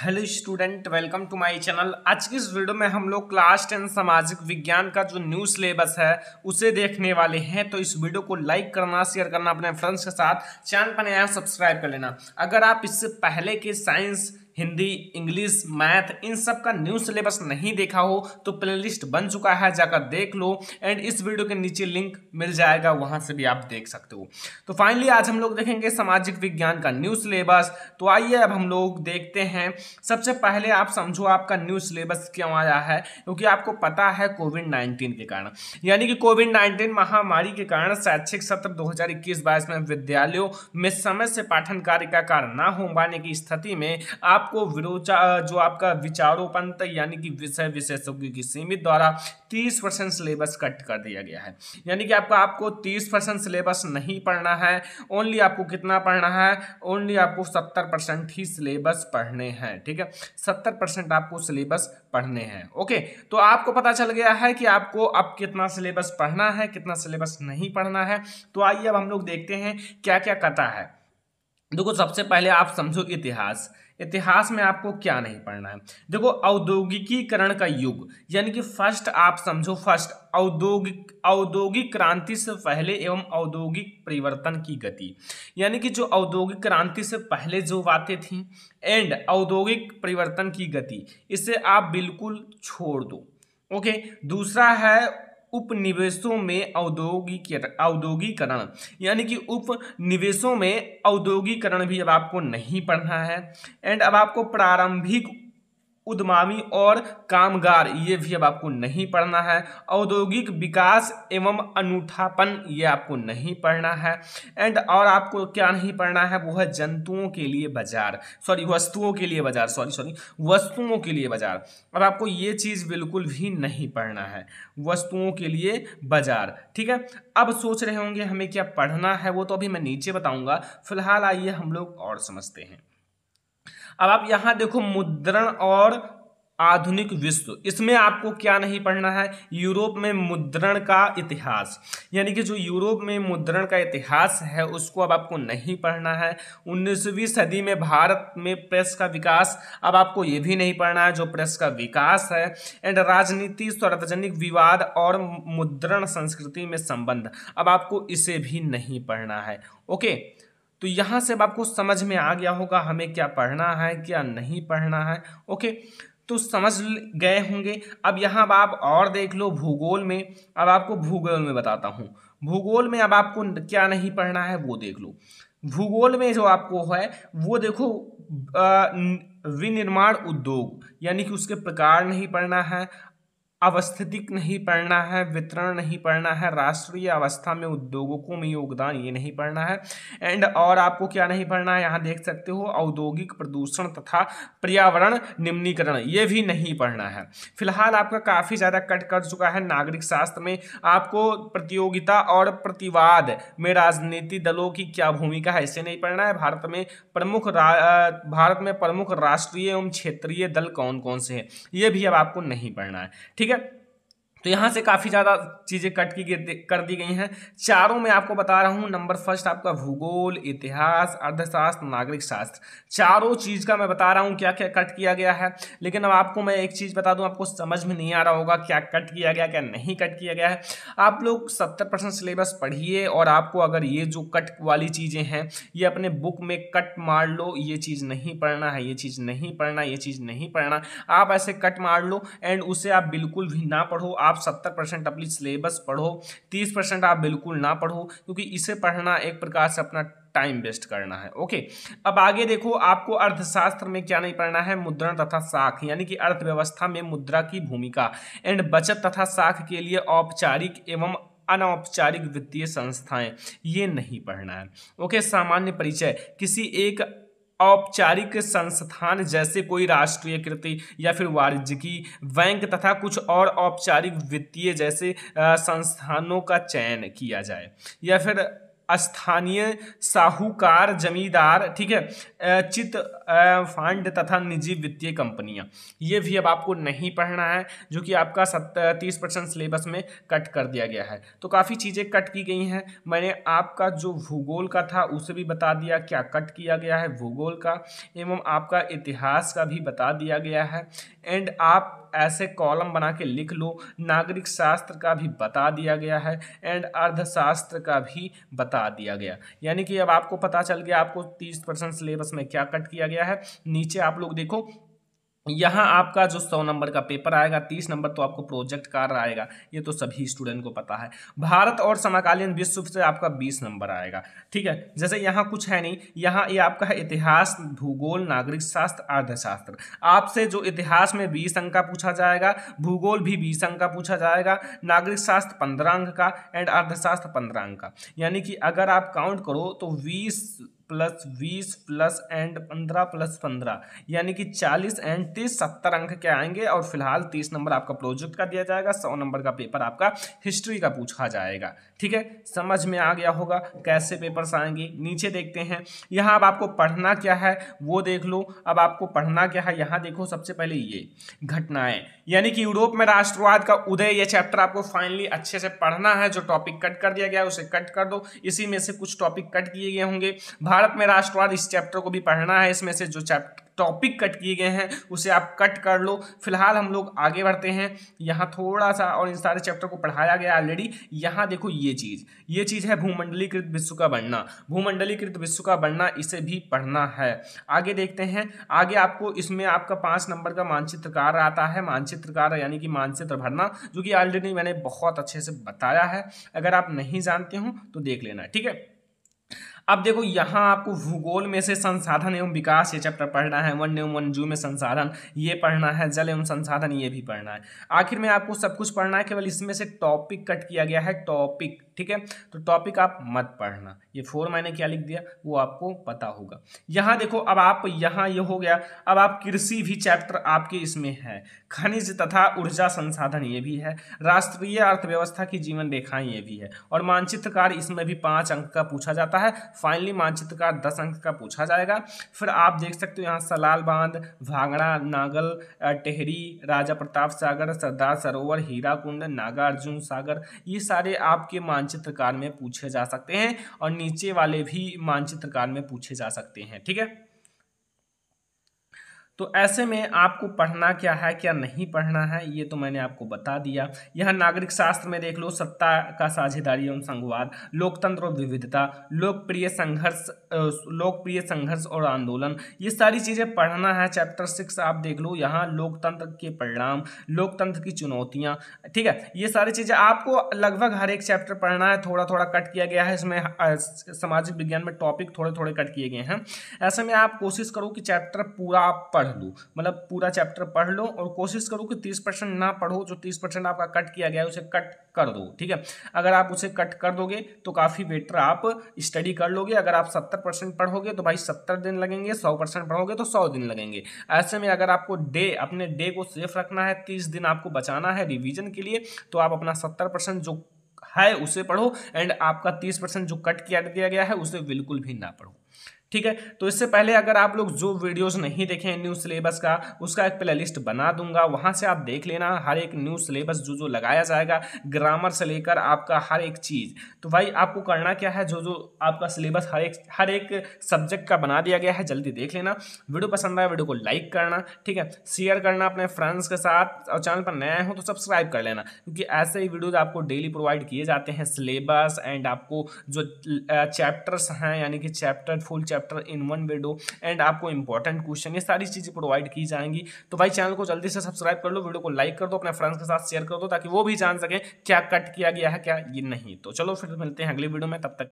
hello student welcome to my channel आज की इस वीडियो में हम लोग क्लास टेन सामाजिक विज्ञान का जो न्यू सिलेबस है उसे देखने वाले हैं तो इस वीडियो को लाइक करना शेयर करना अपने फ्रेंड्स के साथ चैनल पर नया सब्सक्राइब कर लेना अगर आप इससे पहले के साइंस हिंदी इंग्लिश मैथ इन सब का न्यू सिलेबस नहीं देखा हो तो प्लेलिस्ट बन चुका है जाकर देख लो एंड इस वीडियो के नीचे लिंक मिल जाएगा वहां से भी आप देख सकते हो तो फाइनली आज हम लोग देखेंगे सामाजिक विज्ञान का न्यू सिलेबस तो आइए अब हम लोग देखते हैं सबसे पहले आप समझो आपका न्यू सिलेबस क्यों आया है क्योंकि आपको पता है कोविड नाइन्टीन के कारण यानी कि कोविड नाइन्टीन महामारी के कारण शैक्षिक सत्र दो हजार इक्कीस बाईस में विद्यालयों में समय से पाठन कार्य का कारण न हो पाने की स्थिति में आप आपको विरोचा जो आपका विचारोपंत यानी कि विषय विशेषज्ञ की सीमित द्वारा तीस परसेंट सिलेबस कट कर दिया गया है यानी कि आपको आपको तीस परसेंट सिलेबस नहीं पढ़ना है ओनली आपको कितना पढ़ना है ओनली आपको सत्तर परसेंट ही सिलेबस पढ़ने हैं ठीक है सत्तर परसेंट आपको सिलेबस पढ़ने हैं ओके तो आपको पता चल गया है कि आपको अब कितना सिलेबस पढ़ना है कितना सिलेबस नहीं पढ़ना है तो आइए अब हम लोग देखते हैं क्या क्या कथा है देखो सबसे पहले आप समझो इतिहास इतिहास में आपको क्या नहीं पढ़ना है देखो औद्योगिकीकरण का युग यानी कि फर्स्ट आप समझो फर्स्ट औद्योगिक औद्योगिक क्रांति से पहले एवं औद्योगिक परिवर्तन की गति यानी कि जो औद्योगिक क्रांति से पहले जो बातें थीं एंड औद्योगिक परिवर्तन की गति इसे आप बिल्कुल छोड़ दो ओके दूसरा है उपनिवेशों में औद्योगिक औद्योगिकरण यानी कि उपनिवेशों में औद्योगिकरण भी अब आपको नहीं पढ़ना है एंड अब आपको प्रारंभिक उद्यमी और कामगार ये भी अब आपको नहीं पढ़ना है औद्योगिक विकास एवं अनूठापन ये आपको नहीं पढ़ना है एंड और आपको क्या नहीं पढ़ना है वो है जंतुओं के लिए बाजार सॉरी वस्तुओं के लिए बाजार सॉरी सॉरी वस्तुओं के लिए बाजार अब आपको ये चीज़ बिल्कुल भी नहीं पढ़ना है वस्तुओं के लिए बाजार ठीक है अब सोच रहे होंगे हमें क्या पढ़ना है वो तो अभी मैं नीचे बताऊंगा फिलहाल आइए हम लोग और समझते हैं अब आप यहाँ देखो मुद्रण और आधुनिक विश्व इसमें आपको क्या नहीं पढ़ना है यूरोप में मुद्रण का इतिहास यानी कि जो यूरोप में मुद्रण का इतिहास है उसको अब आपको नहीं पढ़ना है 19वीं सदी में भारत में प्रेस का विकास अब आपको ये भी नहीं पढ़ना है जो प्रेस का विकास है एंड राजनीति सार्वजनिक विवाद और मुद्रण संस्कृति में संबंध अब आपको इसे भी नहीं पढ़ना है ओके तो यहाँ से अब आपको समझ में आ गया होगा हमें क्या पढ़ना है क्या नहीं पढ़ना है ओके तो समझ गए होंगे अब यहाँ अब आप और देख लो भूगोल में अब आपको भूगोल में बताता हूँ भूगोल में अब आपको क्या नहीं पढ़ना है वो देख लो भूगोल में जो आपको है वो देखो विनिर्माण उद्योग यानी कि उसके प्रकार नहीं पढ़ना है अवस्थितिक नहीं पढ़ना है वितरण नहीं पढ़ना है राष्ट्रीय अवस्था में उद्योगों में योगदान ये नहीं पढ़ना है एंड और आपको क्या नहीं पढ़ना है यहाँ देख सकते हो औद्योगिक प्रदूषण तथा पर्यावरण निम्नीकरण ये भी नहीं पढ़ना है फिलहाल आपका काफ़ी ज़्यादा कट कर चुका है नागरिक शास्त्र में आपको प्रतियोगिता और प्रतिवाद में राजनीति दलों की क्या भूमिका है इसे नहीं पढ़ना है भारत में प्रमुख भारत में प्रमुख राष्ट्रीय एवं क्षेत्रीय दल कौन कौन से हैं ये भी अब आपको नहीं पढ़ना है ठीक ठीक है तो यहाँ से काफ़ी ज़्यादा चीज़ें कट की कर दी गई हैं चारों में आपको बता रहा हूँ नंबर फर्स्ट आपका भूगोल इतिहास अर्थशास्त्र नागरिक शास्त्र चारों चीज़ का मैं बता रहा हूँ क्या क्या कट किया गया है लेकिन अब आपको मैं एक चीज़ बता दूँ आपको समझ में नहीं आ रहा होगा क्या कट किया गया क्या नहीं कट किया गया है आप लोग सत्तर सिलेबस पढ़िए और आपको अगर ये जो कट वाली चीज़ें हैं ये अपने बुक में कट मार लो ये चीज़ नहीं पढ़ना है ये चीज़ नहीं पढ़ना ये चीज़ नहीं पढ़ना आप ऐसे कट मार लो एंड उसे आप बिल्कुल भी ना पढ़ो आप आप सत्तर परसेंट अपनी सिलेबस पढ़ो तीस परसेंट आप बिल्कुल ना पढ़ो क्योंकि इसे पढ़ना एक प्रकार से अपना टाइम वेस्ट करना है ओके अब आगे देखो आपको अर्थशास्त्र में क्या नहीं पढ़ना है मुद्रण तथा साख यानी कि अर्थव्यवस्था में मुद्रा की भूमिका एंड बचत तथा साख के लिए औपचारिक एवं अनौपचारिक वित्तीय संस्थाएं ये नहीं पढ़ना है ओके सामान्य परिचय किसी एक औपचारिक संस्थान जैसे कोई राष्ट्रीयकृत या फिर वाणिज्यिकी बैंक तथा कुछ और औपचारिक वित्तीय जैसे संस्थानों का चयन किया जाए या फिर स्थानीय साहूकार जमींदार ठीक है चित फंड तथा निजी वित्तीय कंपनियां ये भी अब आपको नहीं पढ़ना है जो कि आपका तीस परसेंट सिलेबस में कट कर दिया गया है तो काफ़ी चीज़ें कट की गई हैं मैंने आपका जो भूगोल का था उसे भी बता दिया क्या कट किया गया है भूगोल का एवं आपका इतिहास का भी बता दिया गया है एंड आप ऐसे कॉलम बना के लिख लो नागरिक शास्त्र का भी बता दिया गया है एंड अर्धशास्त्र का भी बता दिया गया यानी कि अब आपको पता चल गया आपको तीस परसेंट सिलेबस में क्या कट किया गया है नीचे आप लोग देखो यहाँ आपका जो सौ नंबर का पेपर आएगा तीस नंबर तो आपको प्रोजेक्ट कार आएगा ये तो सभी स्टूडेंट को पता है भारत और समकालीन विश्व से आपका बीस नंबर आएगा ठीक है जैसे यहाँ कुछ है नहीं यहाँ ये आपका है इतिहास भूगोल नागरिक शास्त्र अर्थशास्त्र आपसे जो इतिहास में बीस अंक का पूछा जाएगा भूगोल भी बीस अंक का पूछा जाएगा नागरिक शास्त्र पंद्रह अंक का एंड अर्थशास्त्र पंद्रह अंक का यानी कि अगर आप काउंट करो तो बीस प्लस बीस प्लस एंड पंद्रह प्लस पंद्रह यानी कि चालीस एंड तीस सत्तर अंक के आएंगे और फिलहाल तीस नंबर आपका प्रोजेक्ट का दिया जाएगा सौ नंबर का पेपर आपका हिस्ट्री का पूछा जाएगा ठीक है समझ में आ गया होगा कैसे पेपर्स आएंगे नीचे देखते हैं यहाँ अब आपको पढ़ना क्या है वो देख लो अब आपको पढ़ना क्या है यहाँ देखो सबसे पहले ये घटनाएं यानी कि यूरोप में राष्ट्रवाद का उदय ये चैप्टर आपको फाइनली अच्छे से पढ़ना है जो टॉपिक कट कर दिया गया उसे कट कर दो इसी में से कुछ टॉपिक कट किए गए होंगे भारत में राष्ट्रवाद इस चैप्टर को भी पढ़ना है इसमें से जो चैप्टर टॉपिक कट किए गए हैं उसे आप कट कर लो फिलहाल हम लोग आगे बढ़ते हैं यहाँ थोड़ा सा और इन सारे चैप्टर को पढ़ाया गया ऑलरेडी यहाँ देखो ये चीज़ ये चीज़ है भूमंडलीकृत विश्व का बनना भूमंडलीकृत विश्व का बनना इसे भी पढ़ना है आगे देखते हैं आगे आपको इसमें आपका पाँच नंबर का मानचित्रकार आता है मानचित्रकार यानी कि मानचित्र भरना जो कि ऑलरेडी मैंने बहुत अच्छे से बताया है अगर आप नहीं जानते हो तो देख लेना ठीक है अब देखो यहाँ आपको भूगोल में से संसाधन एवं विकास ये चैप्टर पढ़ना है वन एवं वन जू में संसाधन ये पढ़ना है जल एवं संसाधन ये भी पढ़ना है आखिर में आपको सब कुछ पढ़ना है केवल इसमें से टॉपिक कट किया गया है टॉपिक ठीक है तो टॉपिक आप मत पढ़ना ये फोर मैंने क्या लिख दिया वो आपको पता होगा यहाँ देखो अब आप यहाँ ये हो गया अब आप कृषि भी चैप्टर आपके इसमें है खनिज तथा ऊर्जा संसाधन ये भी है राष्ट्रीय अर्थव्यवस्था की जीवन रेखाएं ये भी है और मानचित्रकार इसमें भी पाँच अंक का पूछा जाता है फाइनली मानचित्रकार दस अंक का पूछा जाएगा फिर आप देख सकते हो यहाँ सलाल बांध भांगड़ा नागल टेहरी राजा प्रताप सागर सरदार सरोवर हीरा कुंड नागार्जुन सागर ये सारे आपके मानचित्रकार में पूछे जा सकते हैं और नीचे वाले भी मानचित्रकार में पूछे जा सकते हैं ठीक है तो ऐसे में आपको पढ़ना क्या है क्या नहीं पढ़ना है ये तो मैंने आपको बता दिया यह नागरिक शास्त्र में देख लो सत्ता का साझेदारी एवं संघवाद लोकतंत्र और विविधता लोकप्रिय संघर्ष लोकप्रिय संघर्ष और आंदोलन ये सारी चीज़ें पढ़ना है चैप्टर सिक्स आप देख लो यहाँ लोकतंत्र के परिणाम लोकतंत्र की चुनौतियाँ ठीक है ये सारी चीज़ें आपको लगभग हर एक चैप्टर पढ़ना है थोड़ा थोड़ा कट किया गया है इसमें सामाजिक विज्ञान में टॉपिक थोड़े थोड़े कट किए गए हैं ऐसे में आप कोशिश करो कि चैप्टर पूरा आप पढ़ पढ़ लूँ मतलब पूरा चैप्टर पढ़ लो और कोशिश करो कि तीस परसेंट ना पढ़ो जो तीस परसेंट आपका कट किया गया है उसे कट कर दो ठीक है अगर आप उसे कट कर दोगे तो काफ़ी बेटर आप स्टडी कर लोगे अगर आप सत्तर परसेंट पढ़ोगे तो भाई सत्तर दिन लगेंगे सौ परसेंट पढ़ोगे तो सौ दिन लगेंगे ऐसे में अगर आपको डे अपने डे को सेफ रखना है तीस दिन आपको बचाना है रिविजन के लिए तो आप अपना सत्तर जो है उसे पढ़ो एंड आपका तीस जो कट किया गया है उसे बिल्कुल भी ना पढ़ो ठीक है तो इससे पहले अगर आप लोग जो वीडियोस नहीं देखे हैं न्यू सिलेबस का उसका एक प्ले लिस्ट बना दूंगा वहां से आप देख लेना हर एक न्यू सिलेबस जो जो लगाया जाएगा ग्रामर से लेकर आपका हर एक चीज़ तो भाई आपको करना क्या है जो जो आपका सिलेबस हर एक हर एक सब्जेक्ट का बना दिया गया है जल्दी देख लेना वीडियो पसंद आया वीडियो को लाइक करना ठीक है शेयर करना अपने फ्रेंड्स के साथ और चैनल पर नया हो तो सब्सक्राइब कर लेना क्योंकि ऐसे ही वीडियोज आपको डेली प्रोवाइड किए जाते हैं सिलेबस एंड आपको जो चैप्टर्स हैं यानी कि chapter full chapter chapter in one video and आपको इंपॉर्टेंट क्वेश्चन ये सारी चीज़ें प्रोवाइड की जाएंगी तो भाई चैनल को जल्दी से सब्सक्राइब कर लो वीडियो को लाइक कर दो अपने फ्रेंड्स के साथ शेयर कर दो ताकि वो भी जान सके क्या कट किया गया है क्या ये नहीं तो चलो फिर मिलते हैं अगली वीडियो में तब तक